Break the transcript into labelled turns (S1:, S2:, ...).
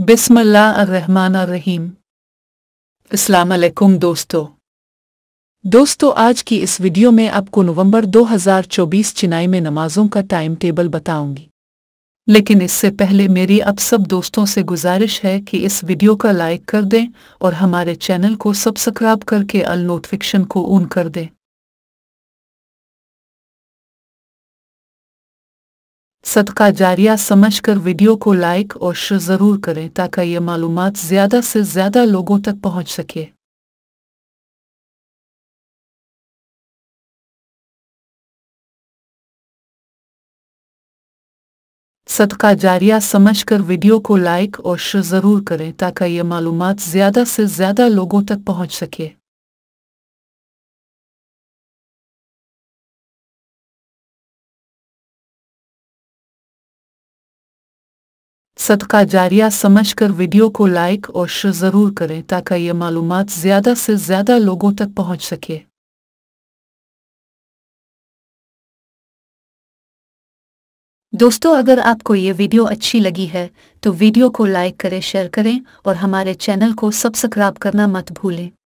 S1: रहीम अस्सलाम दोस्तों दोस्तों आज की इस वीडियो में आपको नवंबर 2024 चिनाई में नमाजों का टाइम टेबल बताऊंगी लेकिन इससे पहले मेरी अब सब दोस्तों से गुजारिश है कि इस वीडियो का लाइक कर दें और हमारे चैनल को सब्सक्राइब करके अल नोटिफिकेशन को ऑन कर दें सदका जारिया समझकर वीडियो को लाइक और शेयर ज़रूर करें ताकि ये मालूम ज़्यादा से ज़्यादा लोगों तक पहुँच सके सदका जारिया समझकर वीडियो को लाइक और शेयर ज़रूर करें ताकि ये मालूम ज़्यादा से ज़्यादा लोगों तक पहुँच सके सदका जारिया समझकर वीडियो को लाइक और शेयर ज़रूर करें ताकि ये मालूम ज़्यादा से ज़्यादा लोगों तक पहुंच सके दोस्तों अगर आपको ये वीडियो अच्छी लगी है तो वीडियो को लाइक करें शेयर करें और हमारे चैनल को सब्सक्राइब करना मत भूलें